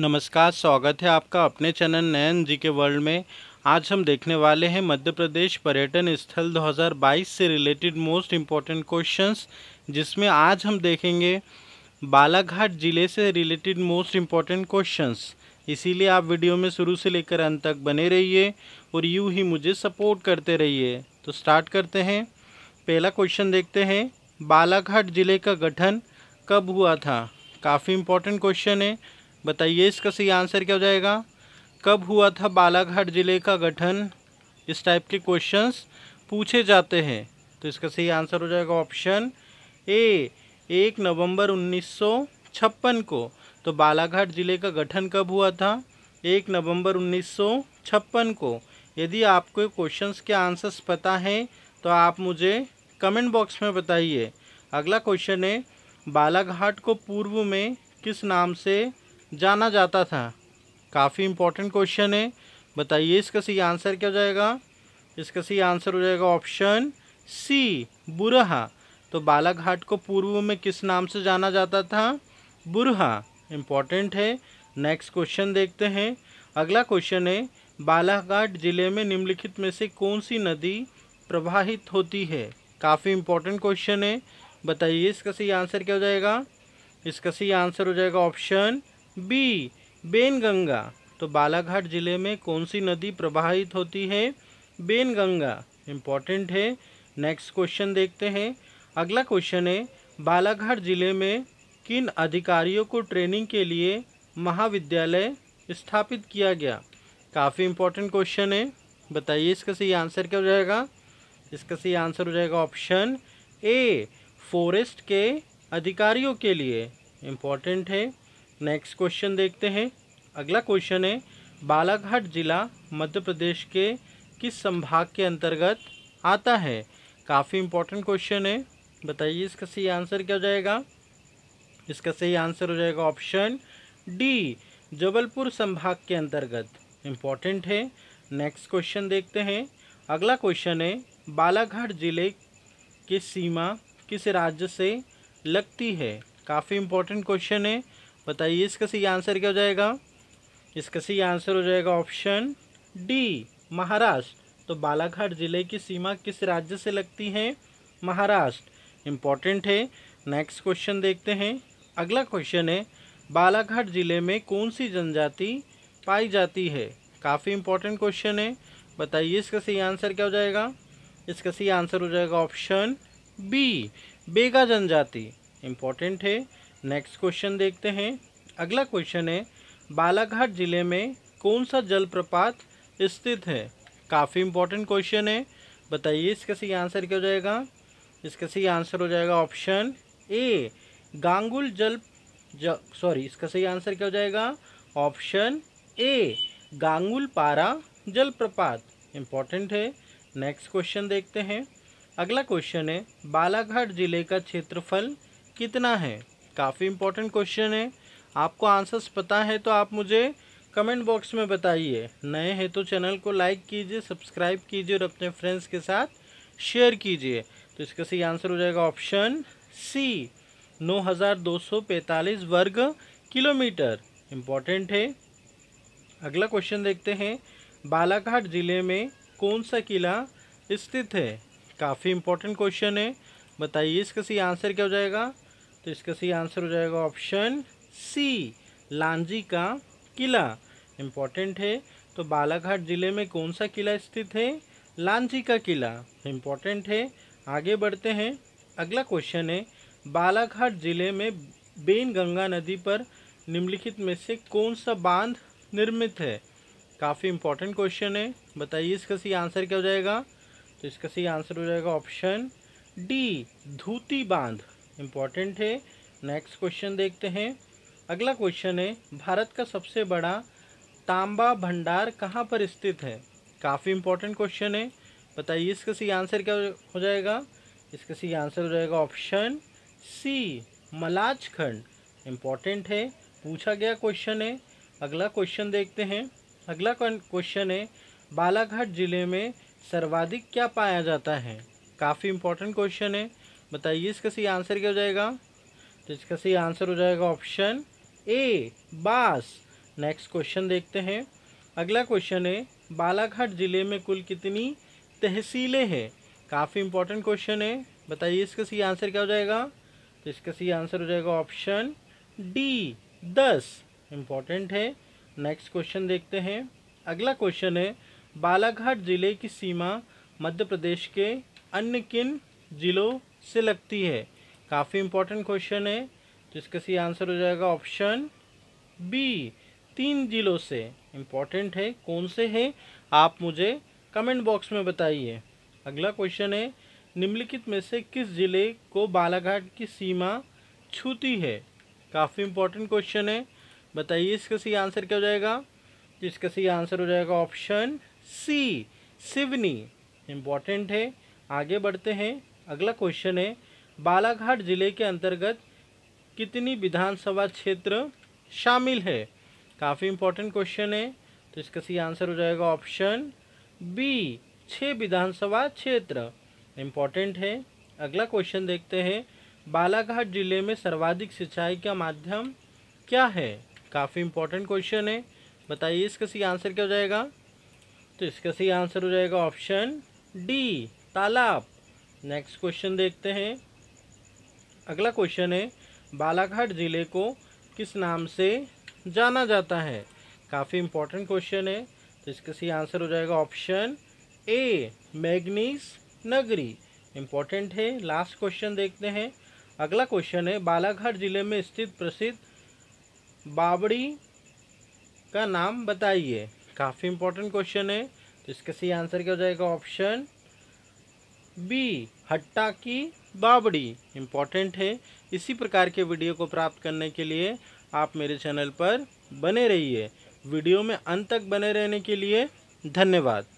नमस्कार स्वागत है आपका अपने चैनल नयन जी के वर्ल्ड में आज हम देखने वाले हैं मध्य प्रदेश पर्यटन स्थल 2022 से रिलेटेड मोस्ट इम्पॉर्टेंट क्वेश्चंस जिसमें आज हम देखेंगे बालाघाट ज़िले से रिलेटेड मोस्ट इम्पॉर्टेंट क्वेश्चंस इसीलिए आप वीडियो में शुरू से लेकर अंत तक बने रहिए और यूँ ही मुझे सपोर्ट करते रहिए तो स्टार्ट करते हैं पहला क्वेश्चन देखते हैं बालाघाट ज़िले का गठन कब हुआ था काफ़ी इम्पोर्टेंट क्वेश्चन है बताइए इसका सही आंसर क्या हो जाएगा कब हुआ था बालाघाट जिले का गठन इस टाइप के क्वेश्चंस पूछे जाते हैं तो इसका सही आंसर हो जाएगा ऑप्शन ए एक नवंबर 1956 को तो बालाघाट जिले का गठन कब हुआ था एक नवंबर 1956 को यदि आपको क्वेश्चंस के आंसर्स पता हैं तो आप मुझे कमेंट बॉक्स में बताइए अगला क्वेश्चन है बालाघाट को पूर्व में किस नाम से जाना जाता था काफ़ी इम्पोर्टेंट क्वेश्चन है बताइए इसका सही आंसर क्या हो जाएगा इसका सही आंसर हो जाएगा ऑप्शन सी बुरहा तो बालाघाट को पूर्व में किस नाम से जाना जाता था बुरहा इम्पॉर्टेंट है नेक्स्ट क्वेश्चन देखते हैं अगला क्वेश्चन है बालाघाट जिले में निम्नलिखित में से कौन सी नदी प्रवाहित होती है काफ़ी इम्पोर्टेंट क्वेश्चन है बताइए इसका सही आंसर क्या हो जाएगा इसका सही आंसर हो जाएगा ऑप्शन बी बेनगंगा तो बालाघाट ज़िले में कौन सी नदी प्रवाहित होती है बेनगंगा इम्पॉर्टेंट है नेक्स्ट क्वेश्चन देखते हैं अगला क्वेश्चन है बालाघाट ज़िले में किन अधिकारियों को ट्रेनिंग के लिए महाविद्यालय स्थापित किया गया काफ़ी इम्पोर्टेंट क्वेश्चन है बताइए इसका सही आंसर क्या हो जाएगा इसका सही आंसर हो जाएगा ऑप्शन ए फॉरेस्ट के अधिकारियों के लिए इम्पॉर्टेंट है नेक्स्ट क्वेश्चन देखते हैं अगला क्वेश्चन है बालाघाट जिला मध्य प्रदेश के किस संभाग के अंतर्गत आता है काफ़ी इंपॉर्टेंट क्वेश्चन है बताइए इसका सही आंसर क्या हो जाएगा इसका सही आंसर हो जाएगा ऑप्शन डी जबलपुर संभाग के अंतर्गत इम्पॉर्टेंट है नेक्स्ट क्वेश्चन देखते हैं अगला क्वेश्चन है बालाघाट जिले की सीमा किस राज्य से लगती है काफ़ी इम्पोर्टेंट क्वेश्चन है बताइए इसका सही आंसर क्या हो जाएगा इसका सही आंसर हो जाएगा ऑप्शन डी महाराष्ट्र तो बालाघाट जिले की सीमा किस राज्य से लगती है महाराष्ट्र इम्पॉर्टेंट है नेक्स्ट क्वेश्चन देखते हैं अगला क्वेश्चन है बालाघाट जिले में कौन सी जनजाति पाई जाती है काफ़ी इंपॉर्टेंट क्वेश्चन है बताइए इसका सही आंसर क्या हो जाएगा इसका सही आंसर हो जाएगा ऑप्शन बी बेगा जनजाति इम्पॉर्टेंट है नेक्स्ट क्वेश्चन देखते हैं अगला क्वेश्चन है बालाघाट ज़िले में कौन सा जलप्रपात स्थित है काफ़ी इंपॉर्टेंट क्वेश्चन है बताइए इसका सही आंसर क्या हो जाएगा इसका सही आंसर हो जाएगा ऑप्शन ए गांगुल जल ज सॉरी इसका सही आंसर क्या हो जाएगा ऑप्शन ए गांगुल पारा जलप्रपात इम्पॉर्टेंट है नेक्स्ट क्वेश्चन देखते हैं अगला क्वेश्चन है बालाघाट जिले का क्षेत्रफल कितना है काफ़ी इंपॉर्टेंट क्वेश्चन है आपको आंसर्स पता है तो आप मुझे कमेंट बॉक्स में बताइए नए हैं तो चैनल को लाइक कीजिए सब्सक्राइब कीजिए और अपने फ्रेंड्स के साथ शेयर कीजिए तो इसका सही आंसर हो जाएगा ऑप्शन सी 9245 वर्ग किलोमीटर इम्पॉर्टेंट है अगला क्वेश्चन देखते हैं बालाघाट ज़िले में कौन सा किला स्थित है काफ़ी इम्पोर्टेंट क्वेश्चन है बताइए इसका सही आंसर क्या हो जाएगा तो इसका सही आंसर हो जाएगा ऑप्शन सी लांजी का किला इम्पॉर्टेंट है तो बालाघाट जिले में कौन सा किला स्थित है लांजी का किला इम्पॉर्टेंट है आगे बढ़ते हैं अगला क्वेश्चन है बालाघाट जिले में बेन गंगा नदी पर निम्नलिखित में से कौन सा बांध निर्मित है काफ़ी इम्पोर्टेंट क्वेश्चन है बताइए इसका सही आंसर क्या हो जाएगा तो इसका सही आंसर हो जाएगा ऑप्शन डी धूती बांध इम्पॉर्टेंट है नेक्स्ट क्वेश्चन देखते हैं अगला क्वेश्चन है भारत का सबसे बड़ा तांबा भंडार कहाँ पर स्थित है काफ़ी इंपॉर्टेंट क्वेश्चन है बताइए इसका सही आंसर क्या हो जाएगा इसका सही आंसर हो जाएगा ऑप्शन सी मलाजखंड इम्पॉर्टेंट है पूछा गया क्वेश्चन है अगला क्वेश्चन देखते हैं अगला क्वेश्चन है बालाघाट जिले में सर्वाधिक क्या पाया जाता है काफ़ी इंपॉर्टेंट क्वेश्चन है बताइए इसका सही आंसर क्या हो जाएगा तो इसका सही आंसर हो जाएगा ऑप्शन ए बास नेक्स्ट क्वेश्चन देखते हैं अगला क्वेश्चन है बालाघाट ज़िले में कुल कितनी तहसीलें हैं काफ़ी इंपॉर्टेंट क्वेश्चन है बताइए इसका सही आंसर क्या हो जाएगा तो इसका सही आंसर हो जाएगा ऑप्शन डी दस इम्पॉर्टेंट है नेक्स्ट क्वेश्चन देखते हैं अगला क्वेश्चन है बालाघाट ज़िले की सीमा मध्य प्रदेश के अन्य किन ज़िलों से लगती है काफ़ी इंपॉर्टेंट क्वेश्चन है तो इसका सी आंसर हो जाएगा ऑप्शन बी तीन जिलों से इम्पॉर्टेंट है कौन से हैं आप मुझे कमेंट बॉक्स में बताइए अगला क्वेश्चन है निम्नलिखित में से किस जिले को बालाघाट की सीमा छूती है काफ़ी इंपॉर्टेंट क्वेश्चन है बताइए इसका सही आंसर क्या हो जाएगा इसका सही आंसर हो जाएगा ऑप्शन सी सिवनी इम्पॉर्टेंट है आगे बढ़ते हैं अगला क्वेश्चन है बालाघाट जिले के अंतर्गत कितनी विधानसभा क्षेत्र शामिल है काफ़ी इंपॉर्टेंट क्वेश्चन है तो इसका सही आंसर हो जाएगा ऑप्शन बी छः विधानसभा क्षेत्र इम्पॉर्टेंट है अगला क्वेश्चन देखते हैं बालाघाट जिले में सर्वाधिक सिंचाई का माध्यम क्या है काफ़ी इंपॉर्टेंट क्वेश्चन है बताइए इसका सही आंसर क्या हो जाएगा तो इसका सही आंसर हो जाएगा ऑप्शन डी तालाब नेक्स्ट क्वेश्चन देखते हैं अगला क्वेश्चन है बालाघाट ज़िले को किस नाम से जाना जाता है काफ़ी इम्पोर्टेंट क्वेश्चन है तो इसका सही आंसर हो जाएगा ऑप्शन ए मैग्नीस नगरी इम्पोर्टेंट है लास्ट क्वेश्चन देखते हैं अगला क्वेश्चन है बालाघाट जिले में स्थित प्रसिद्ध बाबड़ी का नाम बताइए काफ़ी इंपॉर्टेंट क्वेश्चन है तो इसका सही आंसर क्या हो जाएगा ऑप्शन बी हट्टा की बाबड़ी इम्पॉर्टेंट है इसी प्रकार के वीडियो को प्राप्त करने के लिए आप मेरे चैनल पर बने रहिए वीडियो में अंत तक बने रहने के लिए धन्यवाद